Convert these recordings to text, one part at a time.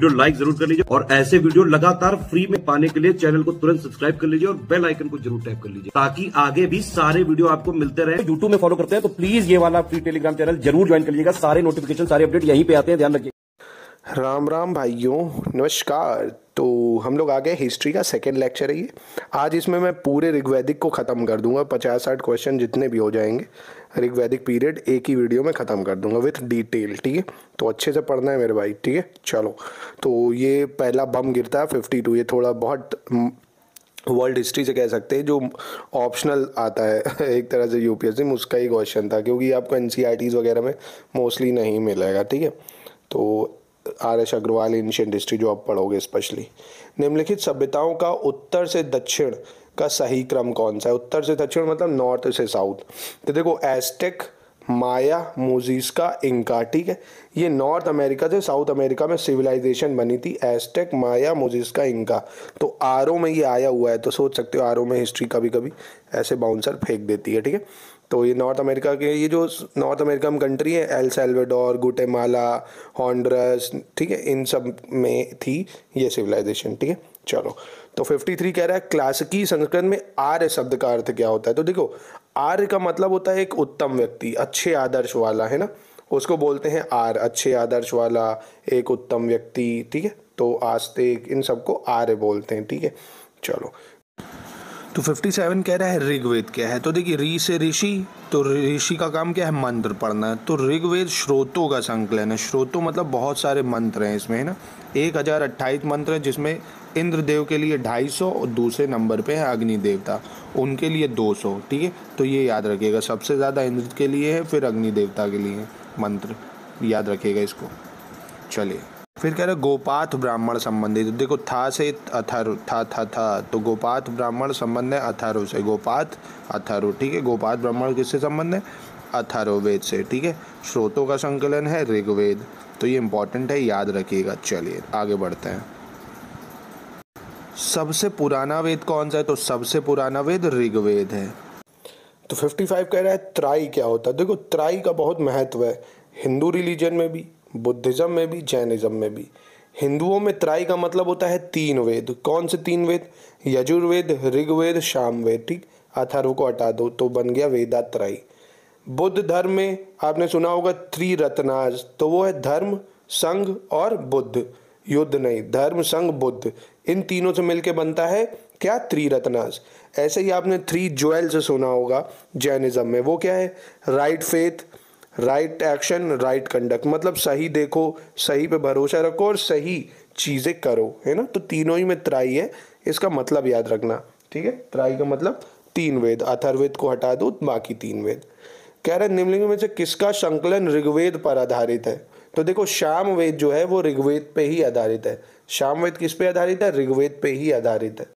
video like जरूर कर लीजिए और ऐसे वीडियो लगातार फ्री में पाने के लिए चैनल को तुरंत सब्सक्राइब कर लीजिए और बेल आइकन को जरूर टैप कर लीजिए ताकि आगे भी सारे वीडियो आपको मिलते रहे यूट्यूब में फॉलो करते हैं तो प्लीज ये वाला फ्री टेलीग्राम चैनल जरूर ज्वाइन कर लीजिएगा सारे नोटिफिकेशन सारे अपडेट यहीं पे आते हैं ध्यान रखिए राम राम भाइयों नमस्कार तो हम लोग आ गए हिस्ट्री का सेकेंड लेक्चर है ये आज इसमें मैं पूरे ऋग्वैदिक को ख़त्म कर दूंगा पचास साठ क्वेश्चन जितने भी हो जाएंगे ऋग्वैदिक पीरियड एक ही वीडियो में ख़त्म कर दूंगा विथ डिटेल ठीक है तो अच्छे से पढ़ना है मेरे भाई ठीक है चलो तो ये पहला बम गिरता है फिफ्टी टू ये थोड़ा बहुत वर्ल्ड हिस्ट्री से कह सकते हैं जो ऑप्शनल आता है एक तरह से यूपीएससी में उसका ही क्वेश्चन था क्योंकि आपको एन e वगैरह में मोस्टली नहीं मिलेगा ठीक है तो R S Agarwal ancient history जो आप पढ़ोगे स्पेशली निम्नलिखित सभ्यताओं का उत्तर से दक्षिण का सही क्रम कौन सा है उत्तर से दक्षिण मतलब नॉर्थ से साउथ तो देखो एस्टेक माया मोजिस्का इंका ठीक है ये नॉर्थ अमेरिका से साउथ अमेरिका में सिविलाइजेशन बनी थी एस्टेक माया मोजिस्का इंका तो आरओ में ये आया हुआ है तो सोच सकते हो आरओ में हिस्ट्री कभी कभी ऐसे बाउंसर फेंक देती है ठीक है तो ये नॉर्थ अमेरिका के ये जो नॉर्थ अमेरिका में कंट्री है एल सेल्वेडोर गुटेमाला हॉन्ड्रस ठीक है इन सब में थी ये सिविलाइजेशन ठीक है चलो तो 53 कह रहा है क्लासिकी संस्कृत में आर्य शब्द का अर्थ क्या होता है तो देखो आर्य का मतलब होता है एक उत्तम व्यक्ति अच्छे आदर्श वाला है ना उसको बोलते हैं आर अच्छे आदर्श वाला एक उत्तम व्यक्ति ठीक है तो आस्तिक इन सबको आर्य बोलते हैं ठीक है चलो तो 57 कह रहा है ऋग्वेद क्या है तो देखिए ऋ से ऋषि तो ऋषि का काम क्या है मंत्र पढ़ना है तो ऋग्वेद श्रोतों का संकलन है श्रोतों मतलब बहुत सारे मंत्र हैं इसमें है ना एक हज़ार अट्ठाईस मंत्र हैं जिसमें इंद्रदेव के लिए ढाई सौ और दूसरे नंबर पे है अग्नि देवता उनके लिए दो सौ ठीक है तो ये याद रखिएगा सबसे ज़्यादा इंद्र के लिए है फिर अग्नि देवता के लिए मंत्र याद रखिएगा इसको चलिए फिर कह रहे गोपात ब्राह्मण संबंधी तो देखो था से अथारु था था था तो गोपात ब्राह्मण संबंध है अथारु से गोपात अथारु ठीक है गोपात ब्राह्मण किससे संबंध है अथारोवेद से ठीक है स्रोतों का संकलन है ऋग्वेद तो ये इंपॉर्टेंट है याद रखिएगा चलिए आगे बढ़ते हैं सबसे पुराना वेद कौन सा है तो सबसे पुराना वेद ऋग्वेद है तो 55 कह रहा है त्राई क्या होता है देखो त्राई का बहुत महत्व है हिंदू रिलीजन में भी बुद्धिज़्म में भी जैनिज़्म में भी हिंदुओं में त्राई का मतलब होता है तीन वेद कौन से तीन वेद यजुर्वेद ऋग्वेद शामवेद ठीक अथर्व को हटा दो तो बन गया वेदा त्राई बुद्ध धर्म में आपने सुना होगा त्रिरत्नाज तो वो है धर्म संघ और बुद्ध युद्ध नहीं धर्म संघ बुद्ध इन तीनों से मिलके बनता है क्या त्रिरत्नाज ऐसे ही आपने थ्री ज्वेल से सुना होगा जैनिज्म में वो क्या है right faith right action right conduct मतलब सही देखो सही पे भरोसा रखो और सही चीज़ें करो है ना तो तीनों ही में त्राई है इसका मतलब याद रखना ठीक है त्राई का मतलब तीन वेद अथर्वेद को हटा दो बाकी तीन वेद कह रहे निम्नलिंग में से किसका संकलन ऋग्वेद पर आधारित है तो देखो शाम वेद जो है वो ऋग्वेद पे ही आधारित है शाम वेद किस पे आधारित है ऋग्वेद पे ही आधारित है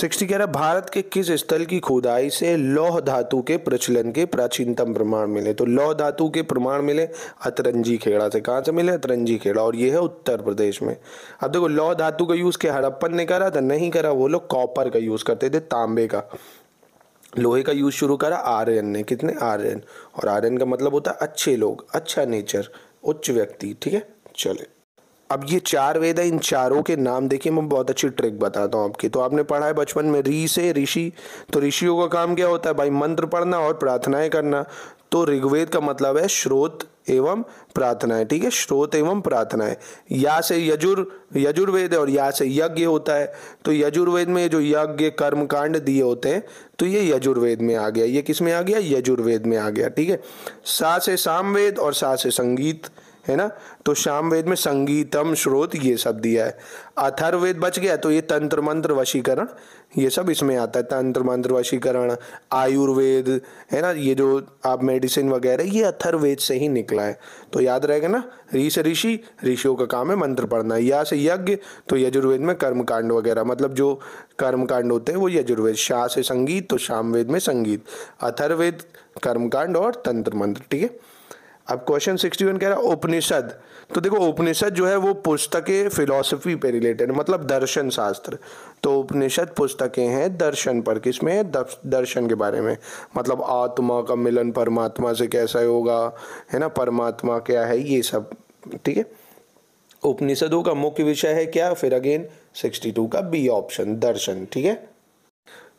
सिक्सटी कह रहा भारत के किस स्थल की खुदाई से लौह धातु के प्रचलन के प्राचीनतम प्रमाण मिले तो लौह धातु के प्रमाण मिले अतरंजी खेड़ा से कहाँ से मिले अतरंजी खेड़ा और ये है उत्तर प्रदेश में अब देखो लौह धातु का यूज़ के हड़प्पन ने करा था नहीं करा वो लोग कॉपर का यूज़ करते थे तांबे का लोहे का यूज़ शुरू करा आर्यन ने कितने आर्यन और आर्यन का मतलब होता है अच्छे लोग अच्छा नेचर उच्च व्यक्ति ठीक है चले अब ये चार वेद है इन चारों के नाम देखिए मैं बहुत अच्छी ट्रिक बताता हूँ आपकी तो आपने पढ़ा है बचपन में ऋ से ऋषि तो ऋषियों का काम क्या होता है भाई मंत्र पढ़ना और प्रार्थनाएं करना तो ऋग्वेद का मतलब है श्रोत एवं प्रार्थनाएं ठीक है श्रोत एवं प्रार्थनाएं या से यजुर यजुर्वेद और या से यज्ञ होता है तो यजुर्वेद में जो यज्ञ कर्म कांड दिए होते हैं तो ये यजुर्वेद में आ गया ये किस में आ गया यजुर्वेद में आ गया ठीक है सा से सामवेद और सा से संगीत है ना तो शाम वेद में संगीतम श्रोत ये सब दिया है अथर्वेद बच गया तो ये तंत्र मंत्र वशीकरण ये सब इसमें आता है तंत्र मंत्र वशीकरण आयुर्वेद है ना ये जो आप मेडिसिन वगैरह ये अथर्वेद से ही निकला है तो याद रहेगा ना ऋष ऋषि ऋषियों का काम है मंत्र पढ़ना या से यज्ञ तो यजुर्वेद में कर्मकांड वगैरह मतलब जो कर्मकांड होते हैं वो यजुर्वेद शाह से संगीत तो वेद में संगीत अथर्वेद कर्मकांड और तंत्र मंत्र ठीक है अब क्वेश्चन सिक्सटी वन कह रहा है उपनिषद तो देखो उपनिषद जो है वो पुस्तकें फिलॉसफी पे रिलेटेड मतलब दर्शन शास्त्र तो उपनिषद पुस्तकें हैं दर्शन पर किसमें दर्शन के बारे में मतलब आत्मा का मिलन परमात्मा से कैसा होगा है ना परमात्मा क्या है ये सब ठीक है उपनिषदों का मुख्य विषय है क्या फिर अगेन सिक्सटी टू का बी ऑप्शन दर्शन ठीक है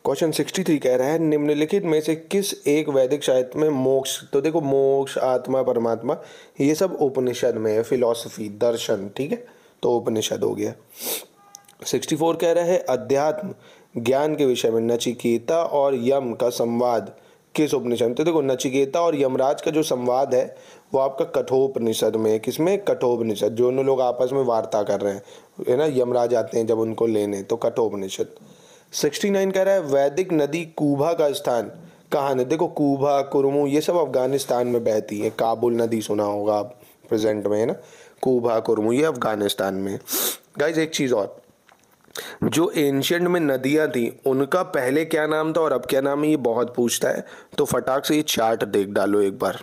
क्वेश्चन 63 कह रहा है निम्नलिखित में से किस एक वैदिक साहित्य में मोक्ष तो देखो मोक्ष आत्मा परमात्मा ये सब उपनिषद में है फिलोसफी दर्शन ठीक है तो उपनिषद हो गया 64 कह रहा है अध्यात्म ज्ञान के विषय में नचिकेता और यम का संवाद किस उपनिषद में तो देखो नचिकेता और यमराज का जो संवाद है वो आपका कठोपनिषद में किसमें कठोपनिषद जो लोग आपस में वार्ता कर रहे हैं है ना यमराज आते हैं जब उनको लेने तो कठोपनिषद सिक्सटी नाइन कह रहा है वैदिक नदी कूभा का स्थान कहाँ है देखो कूभा कुरमू ये सब अफगानिस्तान में बहती है काबुल नदी सुना होगा आप प्रेजेंट में है ना कूभा कुरमू ये अफगानिस्तान में गाइज एक चीज़ और जो एंशंट में नदियाँ थी उनका पहले क्या नाम था और अब क्या नाम है ये बहुत पूछता है तो फटाक से ये चार्ट देख डालो एक बार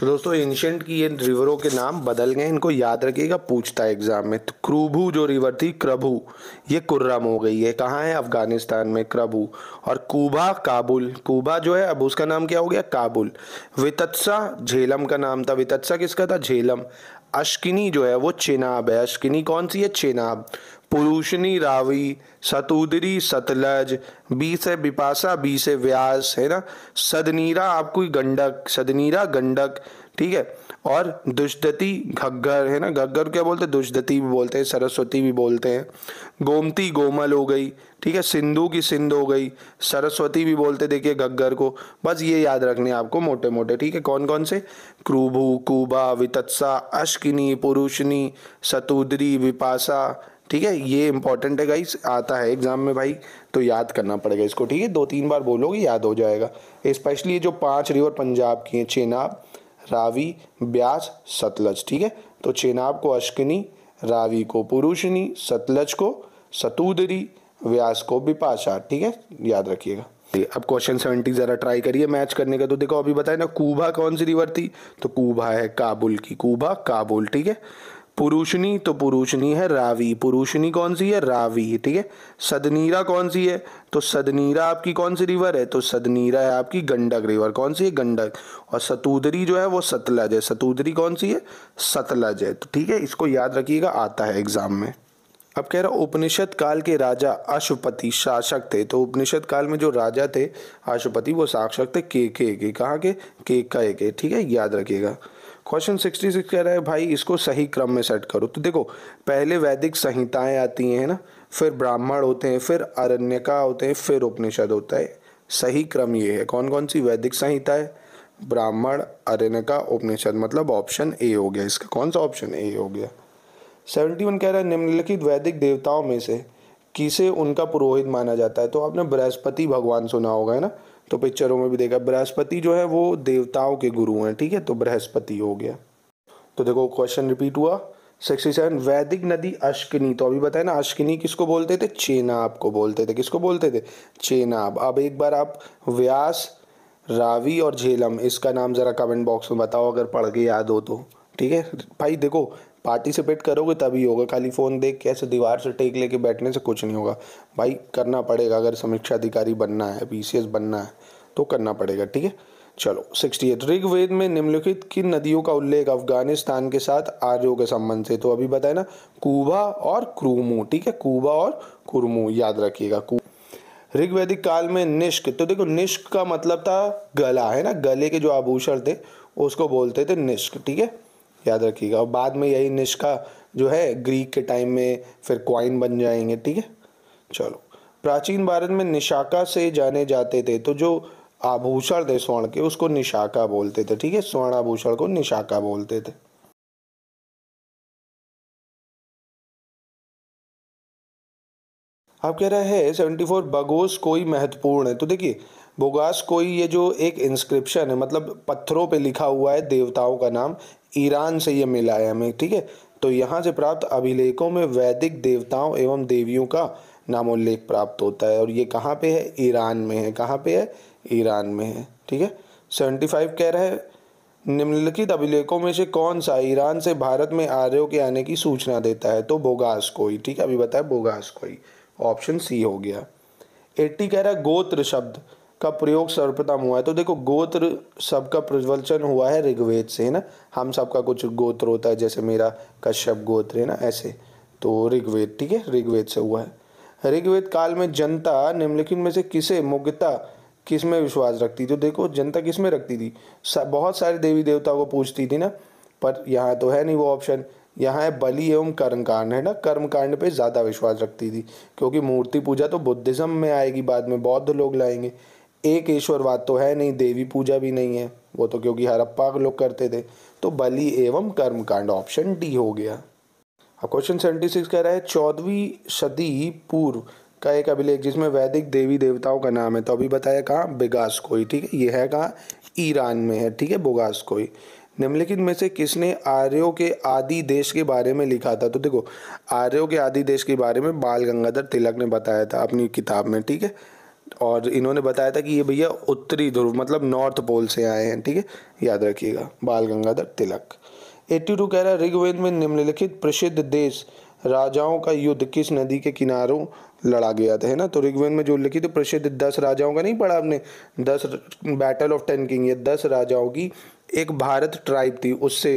तो दोस्तों एंशंट की ये रिवरों के नाम बदल गए इनको याद रखिएगा पूछता है एग्ज़ाम में तो क्रूभू जो रिवर थी क्रभू ये कुर्रम हो गई है कहाँ है अफ़गानिस्तान में क्रभू और कूबा काबुल कूबा जो है अब उसका नाम क्या हो गया काबुल वितत्सा झेलम का नाम था वितत्सा किसका था झेलम अश्किनी जो है वो चेनाब है अश्किनी कौन सी है चेनाब पुरुषनी रावी सतुदरी सतलज बीस है बिपासा बीस है व्यास है ना सदनीरा आपको गंडक सदनीरा गंडक ठीक है और दुष्दती घग्गर है ना घग्गर क्या बोलते हैं दुष्दति भी बोलते हैं सरस्वती भी बोलते हैं गोमती गोमल हो गई ठीक है सिंधु की सिंध हो गई सरस्वती भी बोलते देखिए घग्गर को बस ये याद रखने आपको मोटे मोटे ठीक है कौन कौन से क्रूभू कुबा वितत्सा अश्किनी पुरुषनी सतुदरी विपासा ठीक है ये इंपॉर्टेंट है गाइस आता है एग्ज़ाम में भाई तो याद करना पड़ेगा इसको ठीक है दो तीन बार बोलोगे याद हो जाएगा स्पेशली ये जो पांच रिवर पंजाब की हैं चेनाब रावी ब्यास सतलज ठीक है तो चेनाब को अश्किनी रावी को पुरुषनी सतलज को सतूदरी व्यास को बिपाशा ठीक है याद रखिएगा अब क्वेश्चन सेवेंटी ज़रा ट्राई करिए मैच करने का तो देखो अभी बताए ना कूबा कौन सी रिवर थी तो कूबा है काबुल की कूबा काबुल ठीक है पुरुषनी तो पुरुषनी है रावी पुरुषनी कौन सी है रावी ठीक है सदनीरा कौन सी है तो सदनीरा आपकी कौन सी रिवर है तो सदनीरा है आपकी गंडक रिवर कौन सी है गंडक और सतूदरी जो है वो सतलज है सतूदरी कौन सी है सतलज है तो ठीक है इसको याद रखिएगा आता है एग्जाम में अब कह रहा उपनिषद काल के राजा अशुपति शासक थे तो उपनिषद काल में जो राजा थे अशुपति वो शासक थे के के के कहाँ के के के ठीक है याद रखिएगा क्वेश्चन 66 कह रहा है भाई इसको सही क्रम में सेट करो तो देखो पहले वैदिक संहिताएं आती हैं ना फिर ब्राह्मण होते हैं फिर अरण्यका होते हैं फिर उपनिषद होता है सही क्रम ये है कौन कौन सी वैदिक संहिता है ब्राह्मण अरण्यका उपनिषद मतलब ऑप्शन ए हो गया इसका कौन सा ऑप्शन ए हो गया सेवेंटी वन कह रहा है निम्नलिखित वैदिक देवताओं में से किसे उनका पुरोहित माना जाता है तो आपने बृहस्पति भगवान सुना होगा है ना तो पिक्चरों में भी देखा बृहस्पति जो है वो देवताओं के गुरु हैं ठीक है तो बृहस्पति हो गया तो देखो क्वेश्चन रिपीट हुआ सिक्सटी सेवन वैदिक नदी अश्किनी तो अभी बताए ना अश्किनी किसको बोलते थे चेनाब को बोलते थे किसको बोलते थे चेनाब अब एक बार आप व्यास रावी और झेलम इसका नाम ज़रा कमेंट बॉक्स में बताओ अगर पढ़ के याद हो तो ठीक है भाई देखो पार्टिसिपेट करोगे तभी होगा खाली फ़ोन देख के ऐसे दीवार से टेक लेके बैठने से कुछ नहीं होगा भाई करना पड़ेगा अगर समीक्षा अधिकारी बनना है पीसीएस बनना है तो करना पड़ेगा ठीक है चलो सिक्सटी एट ऋग्वेद में निम्नलिखित किन नदियों का उल्लेख अफगानिस्तान के साथ आर्यों के संबंध से तो अभी बताए ना कुबा और क्रूमू ठीक है कुबा और कुरमू याद रखिएगा ऋग्वेदिक काल में निष्क तो देखो निष्क का मतलब था गला है ना गले के जो आभूषण थे उसको बोलते थे निष्क ठीक है याद रखिएगा और बाद में यही निष्का जो है ग्रीक के टाइम में फिर क्वाइन बन जाएंगे ठीक है चलो प्राचीन भारत में निशाका से जाने जाते थे तो जो आभूषण थे स्वर्ण के उसको निशाका बोलते थे ठीक है स्वर्ण आभूषण को निशाका बोलते थे आप कह रहे हैं सेवेंटी फोर बगोस कोई महत्वपूर्ण है तो देखिए बोगास कोई ये जो एक इंस्क्रिप्शन है मतलब पत्थरों पे लिखा हुआ है देवताओं का नाम ईरान से ये मिला है हमें ठीक है तो यहाँ से प्राप्त अभिलेखों में वैदिक देवताओं एवं देवियों का नामोल्लेख प्राप्त होता है और ये कहाँ पे है ईरान में है कहाँ पे है ईरान में है ठीक है सेवेंटी फाइव कह रहा है निम्नलिखित अभिलेखों में से कौन सा ईरान से भारत में आर्यों के आने की सूचना देता है तो बोगास कोई ठीक है अभी बताया बोगास कोई ऑप्शन सी हो गया एट्टी कह रहा है गोत्र शब्द का प्रयोग सर्वप्रथम हुआ है तो देखो गोत्र शब्द का प्रवचन हुआ है ऋग्वेद से है ना हम सब का कुछ गोत्र होता है जैसे मेरा कश्यप गोत्र है ना ऐसे तो ऋग्वेद ठीक है ऋग्वेद से हुआ है ऋग्वेद काल में जनता निम्नलिखित में से किसे मुग्धता किस में विश्वास रखती तो देखो जनता किस में रखती थी सा, बहुत सारे देवी देवताओं को पूछती थी ना पर यहाँ तो है नहीं वो ऑप्शन यहाँ है बलि एवं कर्मकांड है ना कर्मकांड पे ज़्यादा विश्वास रखती थी क्योंकि मूर्ति पूजा तो बुद्धिज़्म में आएगी बाद में बौद्ध लोग लाएंगे एक ईश्वरवाद तो है नहीं देवी पूजा भी नहीं है वो तो क्योंकि हरप्पा लोग करते थे तो बलि एवं कर्मकांड ऑप्शन डी हो गया अब क्वेश्चन सेवेंटी सिक्स कह रहा है चौदहवीं सदी पूर्व का एक अभिलेख जिसमें वैदिक देवी देवताओं का नाम है तो अभी बताया कहाँ बेगास कोई ठीक है यह है कहाँ ईरान में है ठीक है बोगास कोई निम्नलिखित में से किसने आर्यों के आदि देश के बारे में लिखा था तो देखो आर्यों के आदि देश के बारे में बाल गंगाधर तिलक ने बताया था अपनी किताब में ठीक है और इन्होंने बताया था कि ये भैया उत्तरी ध्रुव मतलब नॉर्थ पोल से आए हैं ठीक है याद रखिएगा बाल गंगाधर तिलक एट्टी टू कह रहा है ऋग्वेद में निम्नलिखित प्रसिद्ध देश राजाओं का युद्ध किस नदी के किनारों लड़ा गया था है ना तो ऋग्वेद में जो लिखी तो प्रसिद्ध दस राजाओं का नहीं पढ़ा आपने दस बैटल ऑफ टेन किंग ये दस राजाओं की एक भारत ट्राइब थी उससे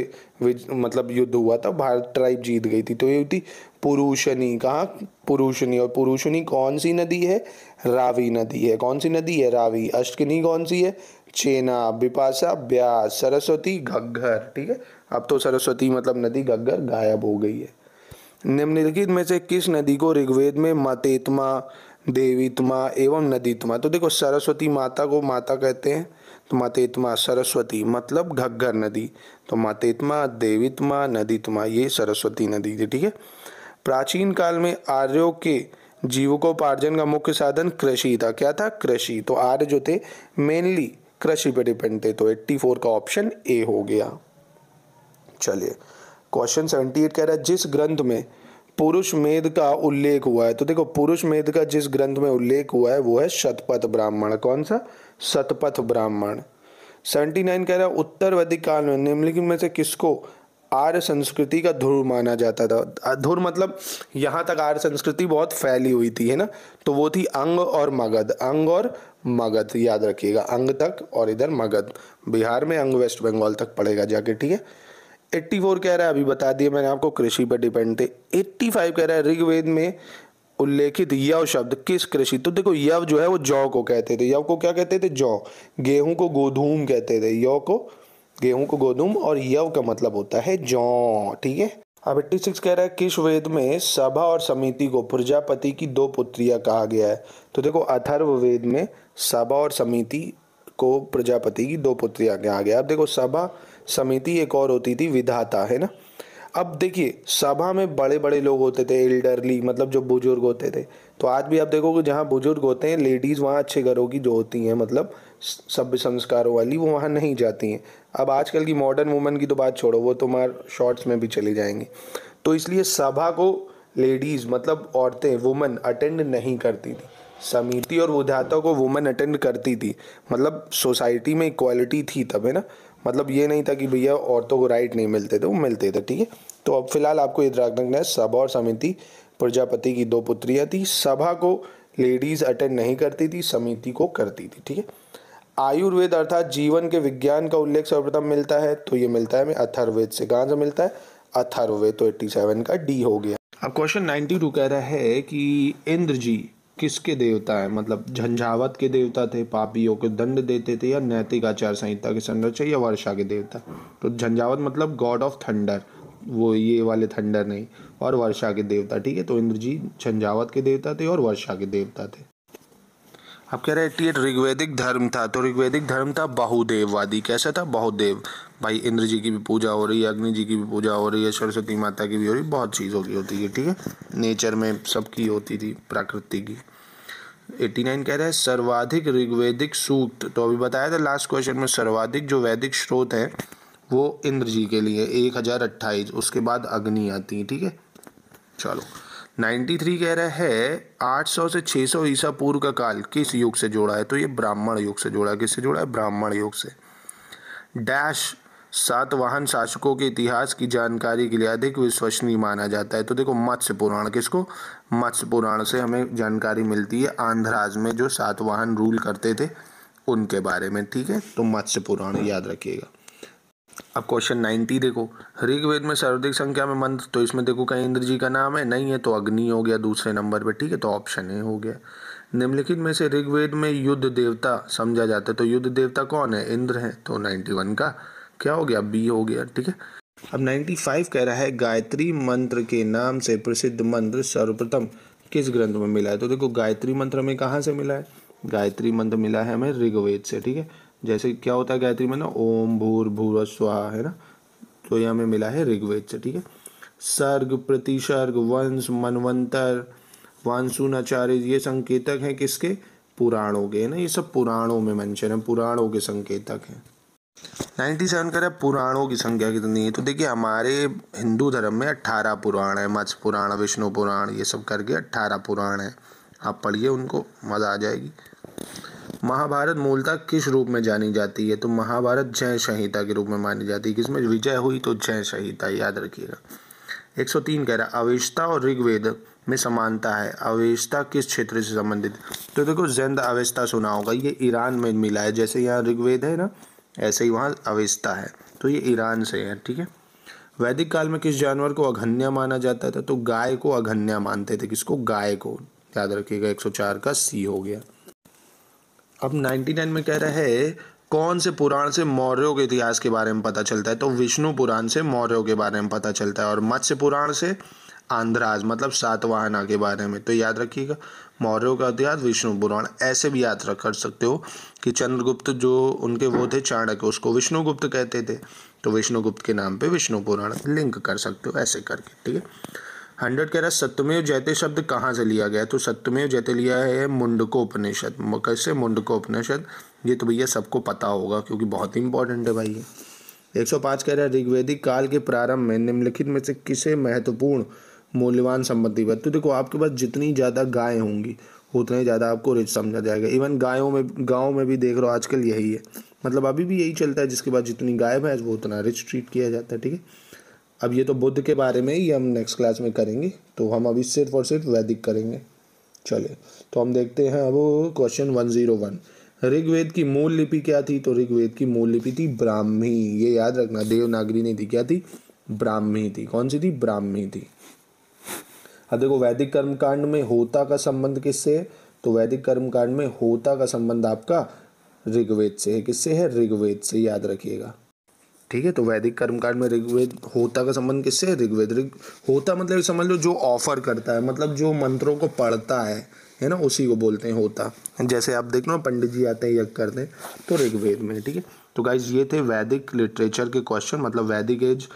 मतलब युद्ध हुआ था भारत ट्राइब जीत गई थी तो ये थी पुरुषनी कहाँ पुरुषनी और पुरुषनी कौन सी नदी है रावी नदी है कौन सी नदी है रावी अष्टकनी कौन सी है चेना बिपाशा ब्यास सरस्वती घग्घर ठीक है अब तो सरस्वती मतलब नदी घग्घर गायब हो गई है निम्नलिखित में से किस नदी को ऋग्वेद में मातेतमा देवीतमा एवं नदीतमा तो देखो सरस्वती माता को माता कहते हैं तो मातेतमा सरस्वती मतलब घग्घर नदी तो मातेतमा देवीतमा नदीतमा ये सरस्वती नदी थी ठीक है प्राचीन काल में आर्यों के जीवकोपार्जन का मुख्य साधन कृषि था क्या था कृषि तो आर्य जो थे मेनली कृषि पर डिपेंड थे तो 84 का ऑप्शन ए हो गया चलिए क्वेश्चन सेवेंटी एट कह रहा है जिस ग्रंथ में पुरुष मेध का उल्लेख हुआ है तो देखो पुरुष मेध का जिस ग्रंथ में उल्लेख हुआ है वो है शतपथ ब्राह्मण कौन सा शतपथ ब्राह्मण सेवेंटी नाइन कह रहा है उत्तर वैदिक काल में निम्नलिखित में से किसको आर्य संस्कृति का ध्रुव माना जाता था ध्रुव मतलब यहाँ तक आर्य संस्कृति बहुत फैली हुई थी है ना तो वो थी अंग और मगध अंग और मगध याद रखिएगा अंग तक और इधर मगध बिहार में अंग वेस्ट बंगाल तक पड़ेगा जाके ठीक है एट्टी फोर कह रहा है अभी बता दिया मैंने आपको कृषि पर डिपेंड थे एट्टी फाइव कह रहा है ऋग्वेद में उल्लेखित यव शब्द किस कृषि तो देखो यव जो है वो जौ को कहते थे यव को क्या कहते थे जौ गेहूं को गोधूम कहते थे यव को गेहूं को गोधूम और यव का मतलब होता है जौ ठीक है अब एट्टी सिक्स कह रहा है किस वेद में सभा और समिति को प्रजापति की दो पुत्रियां कहा गया है तो देखो अथर्व वेद में सभा और समिति को प्रजापति की दो पुत्रियां कहा गया अब देखो सभा समिति एक और होती थी विधाता है ना अब देखिए सभा में बड़े बड़े लोग होते थे एल्डरली मतलब जो बुजुर्ग होते थे तो आज भी आप देखोगे जहाँ बुजुर्ग होते हैं लेडीज़ वहाँ अच्छे घरों की जो होती हैं मतलब सभ्य संस्कारों वाली वो वहाँ नहीं जाती हैं अब आजकल की मॉडर्न वुमन की तो बात छोड़ो वो तुम्हारे तो शॉर्ट्स में भी चली जाएंगी तो इसलिए सभा को लेडीज़ मतलब औरतें वुमेन अटेंड नहीं करती थी समिति और विधाता को वुमेन अटेंड करती थी मतलब सोसाइटी में इक्वालिटी थी तब है ना मतलब ये नहीं था कि भैया औरतों को राइट नहीं मिलते थे वो मिलते थे ठीक है तो अब फिलहाल आपको इधराक रखना है सभा और समिति प्रजापति की दो पुत्रियाँ थी सभा को लेडीज़ अटेंड नहीं करती थी समिति को करती थी ठीक है आयुर्वेद अर्थात जीवन के विज्ञान का उल्लेख सर्वप्रथम मिलता है तो ये मिलता है हमें अथर्वेद से कहाँ से मिलता है अथर्वेद तो एट्टी सेवन का डी हो गया अब क्वेश्चन नाइनटी टू कह रहा है कि इंद्र जी किसके देवता है मतलब झंझावत के देवता थे पापियों को दंड देते थे या नैतिक आचार संहिता के संरक्षक या वर्षा के देवता तो झंझावत मतलब गॉड ऑफ थंडर वो ये वाले थंडर नहीं और वर्षा के देवता ठीक है तो इंद्र जी झंझावत के देवता थे और वर्षा के देवता थे अब कह रहे हैं ऋग्वेदिक धर्म था तो ऋग्वेदिक धर्म था बहुदेववादी कैसा था बहुदेव भाई इंद्र जी की भी पूजा हो रही है अग्नि जी की भी पूजा हो रही है सरस्वती माता की भी हो रही है बहुत चीज़ों की होती है ठीक है नेचर में सबकी होती थी प्रकृति की 89 नाइन कह रहा है सर्वाधिक ऋग्वेदिक सूक्त तो अभी बताया था लास्ट क्वेश्चन में सर्वाधिक जो वैदिक स्रोत है वो इंद्र जी के लिए एक हज़ार अट्ठाईस उसके बाद अग्नि आती है ठीक है चलो 93 कह रहा है 800 से 600 ईसा पूर्व का काल किस युग से जोड़ा है तो ये ब्राह्मण युग से जोड़ा है किससे जोड़ा है ब्राह्मण युग से डैश सात वाहन शासकों के इतिहास की जानकारी के लिए अधिक विश्वसनीय माना जाता है तो देखो मत्स्य पुराण किसको मत्स्य पुराण से हमें जानकारी मिलती है आंध्राज में जो सातवाहन रूल करते थे उनके बारे में ठीक है तो मत्स्य पुराण याद रखिएगा अब क्वेश्चन नाइन्टी देखो ऋग्वेद में सर्वाधिक संख्या में मंत्र तो इसमें देखो कहीं इंद्र जी का नाम है नहीं है तो अग्नि हो गया दूसरे नंबर पे ठीक है तो ऑप्शन ए हो गया निम्नलिखित में से ऋग्वेद में युद्ध देवता समझा जाता है तो युद्ध देवता कौन है इंद्र है तो नाइन्टी वन का क्या हो गया बी हो गया ठीक है अब फाइव कह रहा है गायत्री मंत्र के नाम से प्रसिद्ध मंत्र सर्वप्रथम किस ग्रंथ में मिला है तो देखो गायत्री मंत्र हमें कहाँ से मिला है गायत्री मंत्र मिला है हमें ऋग्वेद से ठीक है जैसे क्या होता है गायत्री में ना ओम भूर भूर स्वा है ना तो ये हमें मिला है ऋग्वेद से ठीक है सर्ग प्रतिसर्ग वंश मनवंतर आचार्य ये संकेतक हैं किसके पुराणों के ना ये सब पुराणों में मंचन है पुराणों के संकेतक हैं नाइन्टी सेवन करें पुराणों की संख्या कितनी है तो देखिए हमारे हिंदू धर्म में अट्ठारह पुराण है मत्स्य पुराण विष्णु पुराण ये सब करके अट्ठारह पुराण है आप पढ़िए उनको मज़ा आ जाएगी महाभारत मूलतः किस रूप में जानी जाती है तो महाभारत जय संहिता के रूप में मानी जाती है किसमें विजय हुई तो जय संहिता याद रखिएगा 103 कह रहा अवेस्ता और ऋग्वेद में समानता है अवेस्ता किस क्षेत्र से संबंधित तो देखो जैंद अवेस्ता सुना होगा ये ईरान में मिला है जैसे यहाँ ऋग्वेद है ना ऐसे ही वहाँ अवेस्ता है तो ये ईरान से है ठीक है वैदिक काल में किस जानवर को अघन्या माना जाता था तो गाय को अघन्या मानते थे किसको गाय को याद रखिएगा 104 का सी हो गया अब 99 में कह रहा है कौन से पुराण से मौर्यों के इतिहास के बारे में पता चलता है तो विष्णु पुराण से मौर्यों के बारे में पता चलता है और मत्स्य पुराण से आंध्राज मतलब सातवाहना के बारे में तो याद रखिएगा मौर्यों का इतिहास विष्णु पुराण ऐसे भी याद रख कर सकते हो कि चंद्रगुप्त जो उनके वो थे चाणक्य उसको विष्णुगुप्त कहते थे तो विष्णुगुप्त के नाम पे विष्णु पुराण लिंक कर सकते हो ऐसे करके ठीक है हंड्रेड कह रहा है सत्यमेव जयते शब्द कहाँ से लिया गया तो सत्यमेव जयते लिया है मुंडको उपनिषद कैसे मुंडको उपनिषद ये तो भैया सबको पता होगा क्योंकि बहुत ही इंपॉर्टेंट है भाई ये पाँच कह रहा है ऋग्वेदिक काल के प्रारंभ में निम्नलिखित में से किसे महत्वपूर्ण मूल्यवान संपत्ति पर तो देखो आपके पास जितनी ज़्यादा गायें होंगी उतने ज़्यादा आपको रिच समझा जाएगा इवन गायों में गाँव में भी देख रहे हो आजकल यही है मतलब अभी भी यही चलता है जिसके पास जितनी गाय भैंस वो उतना रिच ट्रीट किया जाता है ठीक है अब ये तो बुद्ध के बारे में ही हम नेक्स्ट क्लास में करेंगे तो हम अभी सिर्फ और सिर्फ वैदिक करेंगे चले तो हम देखते हैं अब question one zero one Rigveda की मूल लिपि क्या थी तो ऋग्वेद की मूल लिपि थी ब्राह्मी ये याद रखना देवनागरी नहीं थी क्या थी ब्राह्मी थी कौन सी थी ब्राह्मी थी अब देखो वैदिक कर्मकांड में होता का संबंध किससे है तो वैदिक कर्मकांड में होता का संबंध आपका ऋग्वेद से है किससे है ऋग्वेद से याद रखिएगा ठीक है तो वैदिक कर्मकांड में ऋग्वेद होता का संबंध किससे ऋग्वेद ऋग होता मतलब समझ लो जो ऑफर करता है मतलब जो मंत्रों को पढ़ता है है ना उसी को बोलते हैं होता जैसे आप देख लो पंडित जी आते हैं यज्ञ करते हैं तो ऋग्वेद में ठीक है तो गाइज ये थे वैदिक लिटरेचर के क्वेश्चन मतलब वैदिक एज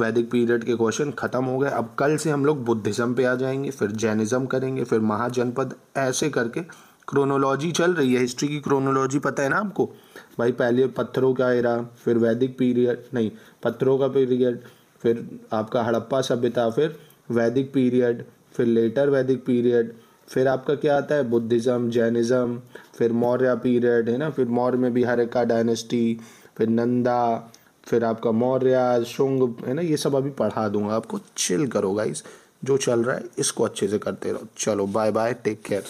वैदिक पीरियड के क्वेश्चन खत्म हो गए अब कल से हम लोग बुद्धिज़्म पे आ जाएंगे फिर जैनिज़्म करेंगे फिर महाजनपद ऐसे करके क्रोनोलॉजी चल रही है हिस्ट्री की क्रोनोलॉजी पता है ना आपको भाई पहले पत्थरों का एरा फिर वैदिक पीरियड नहीं पत्थरों का पीरियड फिर आपका हड़प्पा सभ्यता फिर वैदिक पीरियड फिर लेटर वैदिक पीरियड फिर आपका क्या आता है बुद्धिज़्म जैनिज़्म फिर मौर्य पीरियड है ना फिर मौर्य में भी का डायनेस्टी फिर नंदा फिर आपका मौर्य शुंग है ना ये सब अभी पढ़ा दूंगा आपको चिल करो गाइस जो चल रहा है इसको अच्छे से करते रहो चलो बाय बाय टेक केयर